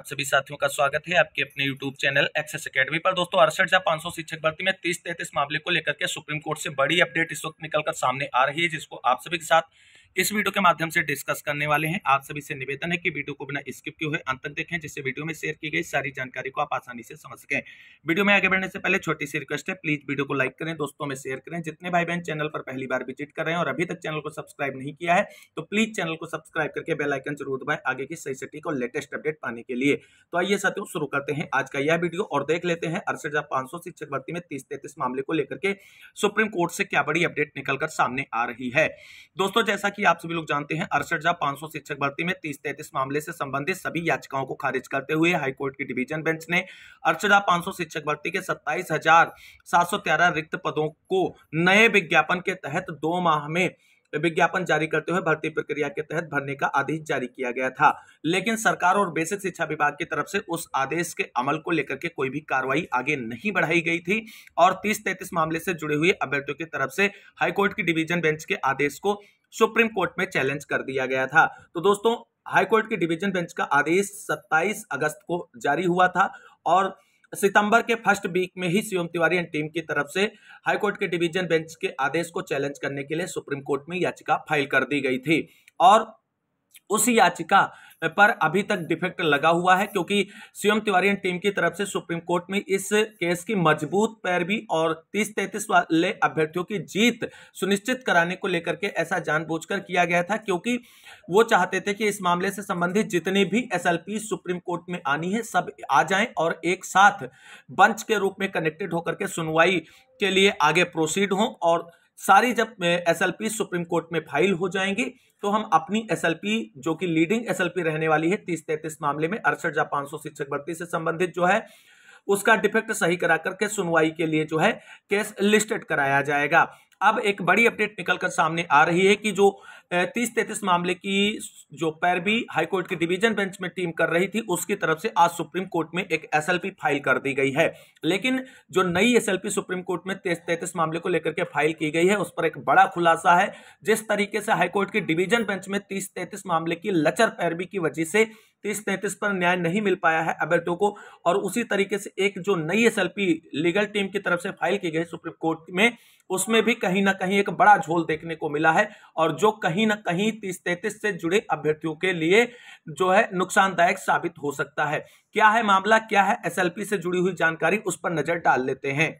आप सभी साथियों का स्वागत है आपके अपने यूट्यूब चैनल एक्सेस अकेडमी पर दोस्तों अड़सठ हजार पांच सौ शिक्षक भर्ती में तीस तैतीस मामले को लेकर के सुप्रीम कोर्ट से बड़ी अपडेट इस वक्त निकलकर सामने आ रही है जिसको आप सभी के साथ इस वीडियो के माध्यम से डिस्कस करने वाले हैं आप सभी से निवेदन है कि वीडियो को बिना स्किप किए हुए अंत तक देखें जिससे वीडियो में शेयर की गई सारी जानकारी को आप आसानी से समझ सकें वीडियो में आगे बढ़ने से पहले छोटी सी रिक्वेस्ट है प्लीज वीडियो को लाइक करें दोस्तों में शेयर करें जितने भाई बहन चैनल पर पहली बार विजिट कर रहे हैं और अभी तक चैनल को सब्सक्राइब नहीं किया है तो प्लीज चैनल को सब्सक्राइब करके बेलाइकन जरूर दबाए आगे की सही सटीक और लेटेस्ट अपडेट पाने के लिए तो आइए साथियों शुरू करते हैं आज का यह वीडियो और देख लेते हैं अड़सठ शिक्षक भर्ती में तीस तैतीस मामले को लेकर के सुप्रीम कोर्ट से क्या बड़ी अपडेट निकलकर सामने आ रही है दोस्तों जैसा कि आप सभी लोग जानते हैं अड़सठ हजार पांच सौ शिक्षक भर्ती में तीस तैतीस मामले से संबंधित सभी याचिकाओं को खारिज करते हुए हाईकोर्ट की डिवीजन बेंच ने अड़सठ हजार पांच सौ शिक्षक भर्ती के सत्ताईस हजार सात सौ तेरह रिक्त पदों को नए विज्ञापन के तहत दो माह में विज्ञापन जारी करते हुए भर्ती प्रक्रिया के तहत भरने का आदेश जारी किया गया था लेकिन सरकार और बेसिक शिक्षा विभाग की तरफ से उस आदेश के अमल को लेकर के कोई भी कार्रवाई आगे नहीं बढ़ाई गई थी और तीस तैतीस मामले से जुड़े हुए अभ्यर्थियों की तरफ से हाईकोर्ट की डिवीजन बेंच के आदेश को सुप्रीम कोर्ट में चैलेंज कर दिया गया था तो दोस्तों हाईकोर्ट के डिवीजन बेंच का आदेश सत्ताईस अगस्त को जारी हुआ था और सितंबर के फर्स्ट वीक में ही शिवम तिवारी एंड टीम की तरफ से हाईकोर्ट के डिवीजन बेंच के आदेश को चैलेंज करने के लिए सुप्रीम कोर्ट में याचिका फाइल कर दी गई थी और उस याचिका पर अभी तक डिफेक्ट लगा हुआ है क्योंकि सीएम तिवारी एंड टीम की तरफ से सुप्रीम कोर्ट में इस केस की मजबूत पैरवी और तीस तैंतीस वाले अभ्यर्थियों की जीत सुनिश्चित कराने को लेकर के ऐसा जानबूझकर किया गया था क्योंकि वो चाहते थे कि इस मामले से संबंधित जितनी भी एस सुप्रीम कोर्ट में आनी है सब आ जाए और एक साथ बंच के रूप में कनेक्टेड होकर के सुनवाई के लिए आगे प्रोसीड हों और सारी जब एस सुप्रीम कोर्ट में फाइल हो जाएंगी तो हम अपनी एस जो कि लीडिंग एस रहने वाली है तीस तैतीस मामले में अड़सठ या सौ शिक्षक भर्ती से संबंधित जो है उसका डिफेक्ट सही करा करके सुनवाई के लिए जो है केस लिस्टेड कराया जाएगा अब एक बड़ी अपडेट निकलकर सामने आ रही है कि जो तीस तैतीस मामले की जो पैरवी हाईकोर्ट की डिवीजन बेंच में टीम कर रही थी उसकी तरफ से आज सुप्रीम कोर्ट में एक एसएलपी फाइल कर दी गई है लेकिन जो नई एसएलपी सुप्रीम कोर्ट में तैतीस मामले को लेकर के फाइल की गई है उस पर एक बड़ा खुलासा है जिस तरीके से हाईकोर्ट की डिवीजन बेंच में तीस तैतीस मामले की लचर पैरवी की वजह से तीस तैंतीस पर न्याय नहीं मिल पाया है अभ्यर्थियों को और उसी तरीके से एक जो नई एस लीगल टीम की तरफ से फाइल की गई सुप्रीम कोर्ट में उसमें भी कहीं ना कहीं एक बड़ा झोल देखने को मिला है और जो कहीं ना कहीं तीस तैंतीस से जुड़े अभ्यर्थियों के लिए जो है नुकसानदायक साबित हो सकता है क्या है मामला क्या है एसएलपी से जुड़ी हुई जानकारी उस पर नजर डाल लेते हैं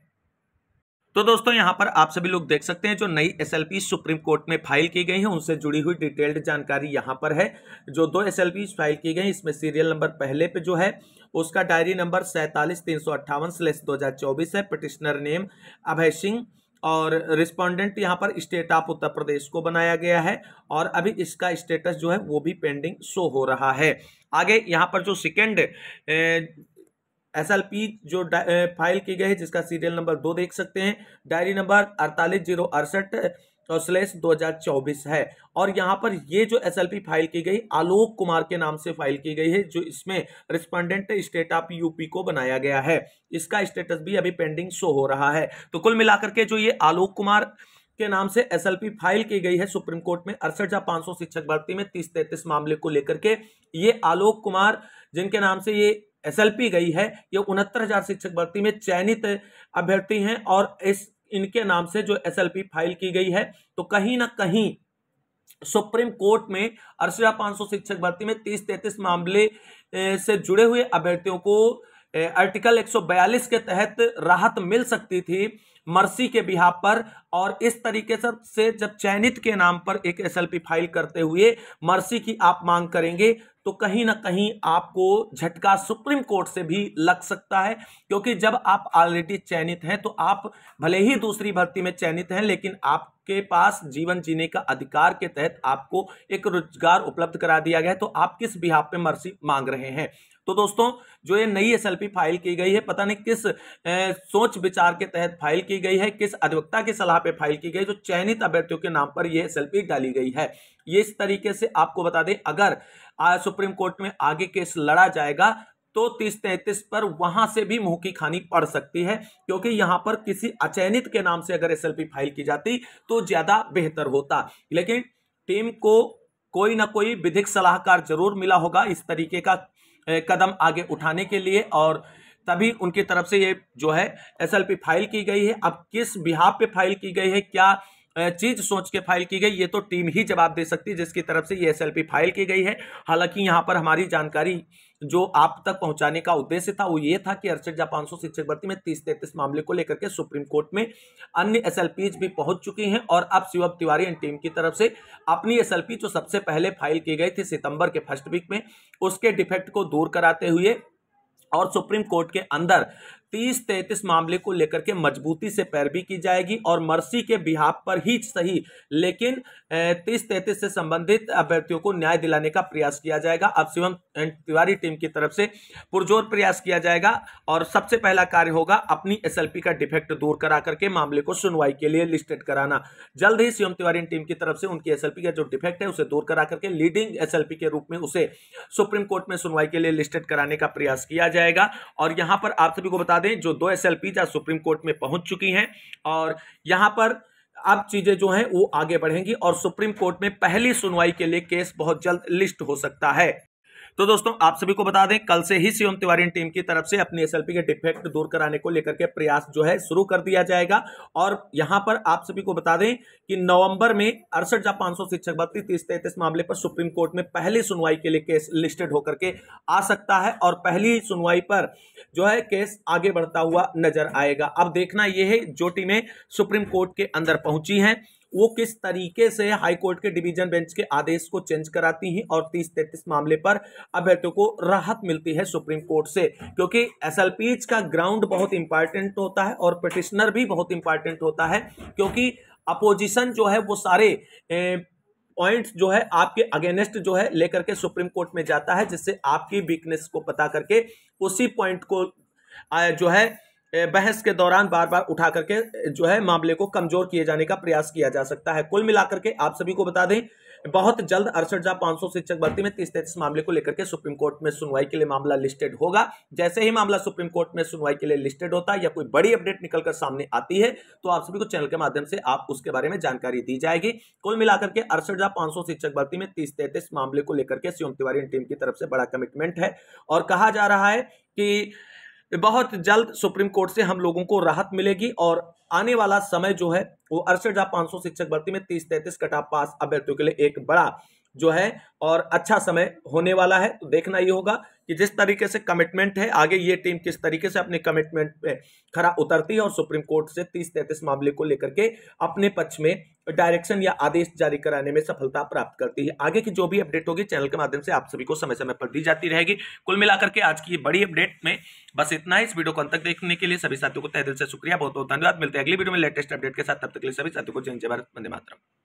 तो दोस्तों यहाँ पर आप सभी लोग देख सकते हैं जो नई एसएलपी सुप्रीम कोर्ट में फाइल की गई है उनसे जुड़ी हुई डिटेल्ड जानकारी यहाँ पर है जो दो एसएलपी फाइल की गई इसमें सीरियल नंबर पहले पे जो है उसका डायरी नंबर सैंतालीस तीन सौ अट्ठावन स्लेस दो हज़ार चौबीस है पटिशनर नेम अभय सिंह और रिस्पोंडेंट यहाँ पर स्टेट ऑफ उत्तर प्रदेश को बनाया गया है और अभी इसका स्टेटस जो है वो भी पेंडिंग शो हो रहा है आगे यहाँ पर जो सेकेंड एस एल पी जो फाइल की गई है जिसका सीरियल नंबर दो देख सकते हैं डायरी नंबर अड़तालीस जीरो अड़सठ और स्लैश 2024 है और यहाँ पर ये जो एसएलपी फाइल की गई आलोक कुमार के नाम से फाइल की गई है जो इसमें रिस्पॉन्डेंट स्टेट ऑफ यूपी को बनाया गया है इसका स्टेटस भी अभी पेंडिंग शो हो रहा है तो कुल मिलाकर के जो ये आलोक कुमार के नाम से एसएलपी फाइल की गई है सुप्रीम कोर्ट में अड़सठ हजार पांच सौ शिक्षक भर्ती में तीस तैतीस मामले को लेकर के ये आलोक कुमार जिनके नाम से ये एसएलपी गई है ये उनहत्तर हजार शिक्षक भर्ती में चयनित अभ्यर्थी हैं और इस इनके नाम से जो एसएलपी फाइल की गई है तो कहीं ना कहीं सुप्रीम कोर्ट में अरसिया 500 शिक्षक भर्ती में 30-33 मामले से जुड़े हुए अभ्यर्थियों को आर्टिकल 142 के तहत राहत मिल सकती थी मर्सी के बिहा पर और इस तरीके से जब चयनित के नाम पर एक एसएलपी फाइल करते हुए मर्सी की आप मांग करेंगे तो कहीं ना कहीं आपको झटका सुप्रीम कोर्ट से भी लग सकता है क्योंकि जब आप ऑलरेडी चयनित हैं तो आप भले ही दूसरी भर्ती में चयनित हैं लेकिन आप के पास जीवन जीने का अधिकार के तहत आपको एक रोजगार उपलब्ध करा दिया गया है तो आप किस बिहाब पे मर्जी मांग रहे हैं तो दोस्तों जो ये नई एसएलपी फाइल की गई है पता नहीं किस ए, सोच विचार के तहत फाइल की गई है किस अधिवक्ता की सलाह पे फाइल की गई जो चयनित अभ्यर्थियों के नाम पर ये एसएलपी डाली गई है ये इस तरीके से आपको बता दें अगर आ, सुप्रीम कोर्ट में आगे केस लड़ा जाएगा तो तीस तैंतीस पर वहां से भी मुंह की खानी पड़ सकती है क्योंकि यहां पर किसी अचयनित के नाम से अगर एसएलपी फाइल की जाती तो ज्यादा बेहतर होता लेकिन टीम को कोई ना कोई विधिक सलाहकार जरूर मिला होगा इस तरीके का कदम आगे उठाने के लिए और तभी उनकी तरफ से ये जो है एसएलपी फाइल की गई है अब किस बिहाब पे फाइल की गई है क्या चीज सोच के फाइल की गई ये तो टीम ही जवाब दे सकती है जिसकी तरफ से ये एसएलपी फाइल की गई है हालांकि यहाँ पर हमारी जानकारी जो आप तक पहुंचाने का उद्देश्य था वो ये था कि अड़सठ या पांच सौ शिक्षक भर्ती में तीस तैतीस मामले को लेकर के सुप्रीम कोर्ट में अन्य एस भी पहुंच चुकी हैं और अब शिवम तिवारी एंड टीम की तरफ से अपनी एस जो सबसे पहले फाइल की गई थी सितंबर के फर्स्ट वीक में उसके डिफेक्ट को दूर कराते हुए और सुप्रीम कोर्ट के अंदर तीस तैतीस मामले को लेकर के मजबूती से पैरवी की जाएगी और मर्सी के बिहाब पर ही सही लेकिन तीस तैतीस से संबंधित अभ्यर्थियों को न्याय दिलाने का प्रयास किया जाएगा अब शिवम तिवारी टीम की तरफ से पुरजोर प्रयास किया जाएगा और सबसे पहला कार्य होगा अपनी एस का डिफेक्ट दूर करा करके मामले को सुनवाई के लिए लिस्टेड कराना जल्द ही शिवम तिवारी टीम की तरफ से उनकी एस का जो डिफेक्ट है उसे दूर करा करके लीडिंग एस के रूप में उसे सुप्रीम कोर्ट में सुनवाई के लिए लिस्टेड कराने का प्रयास किया जाएगा और यहां पर आप सभी को बता बता दें जो दो S L P supreme court में पहुंच चुकी हैं और यहां पर अब चीजें जो हैं वो आगे बढ़ेंगी और सुप्रीम कोर्ट में पहली सुनवाई के लिए केस बहुत जल्द लिस्ट हो सकता है तो दोस्तों आप सभी को बता दें कल से ही सीएम तिवारी टीम की तरफ से अपनी एसएलपी के डिफेक्ट दूर कराने को लेकर के प्रयास जो है शुरू कर दिया जाएगा और यहां पर आप सभी को बता दें कि नवंबर में अड़सठ या पांच सौ शिक्षक भर्ती तीस तैतीस मामले पर सुप्रीम कोर्ट में पहली सुनवाई के लिए केस लिस्टेड होकर के आ सकता है और पहली सुनवाई पर जो है केस आगे बढ़ता हुआ नजर आएगा अब देखना यह है जो टीमें सुप्रीम कोर्ट के अंदर पहुंची हैं वो किस तरीके से हाई कोर्ट के डिवीजन बेंच के आदेश को चेंज कराती हैं और तीस तैतीस मामले पर अभ्यर्थियों को राहत मिलती है सुप्रीम कोर्ट से क्योंकि एस का ग्राउंड बहुत इंपॉर्टेंट होता है और पिटिशनर भी बहुत इंपॉर्टेंट होता है क्योंकि अपोजिशन जो है वो सारे पॉइंट्स जो है आपके अगेनेस्ट जो है लेकर के सुप्रीम कोर्ट में जाता है जिससे आपकी वीकनेस को पता करके उसी पॉइंट को जो है बहस के दौरान बार बार उठा करके जो है मामले को कमजोर किए जाने का प्रयास किया जा सकता है कुल मिलाकर के आप सभी को बता दें बहुत जल्द अड़सठ हजार पांच सौ शिक्षक भर्ती में तीस तैतीस मामले को लेकर के सुप्रीम कोर्ट में सुनवाई के लिए मामला लिस्टेड होगा जैसे ही मामला सुप्रीम कोर्ट में सुनवाई के लिए लिस्टेड होता है या कोई बड़ी अपडेट निकलकर सामने आती है तो आप सभी को चैनल के माध्यम से आप उसके बारे में जानकारी दी जाएगी कुल मिलाकर के अड़सठ हजार पांच सौ शिक्षक भर्ती में तीस तैतीस मामले को लेकर के शिवम तिवारी टीम की तरफ से बड़ा कमिटमेंट है और कहा जा रहा है कि बहुत जल्द सुप्रीम कोर्ट से हम लोगों को राहत मिलेगी और आने वाला समय जो है वो अड़सठ हजार पांच सौ शिक्षक भर्ती में तीस तैंतीस कटा पास अभ्यर्थियों के लिए एक बड़ा जो है और अच्छा समय होने वाला है तो देखना ये होगा कि जिस तरीके से कमिटमेंट है आगे ये टीम किस तरीके से अपने कमिटमेंट पे खरा उतरती है और सुप्रीम कोर्ट से तीस तैंतीस मामले को लेकर के अपने पक्ष में डायरेक्शन या आदेश जारी कराने में सफलता प्राप्त करती है आगे की जो भी अपडेट होगी चैनल के माध्यम से आप सभी को समय समय पर दी जाती रहेगी कुल मिलाकर के आज की बड़ी अपडेट में बस इतना ही इस वीडियो को अंत तक देखने के लिए सभी साथियों को तहदिल से शुक्रिया बहुत बहुत धन्यवाद मिलते हैं अगली वीडियो में लेटेस्ट अपडेट के साथ तब तक के लिए सभी साथियों को जय जय भारत वंदे मातरम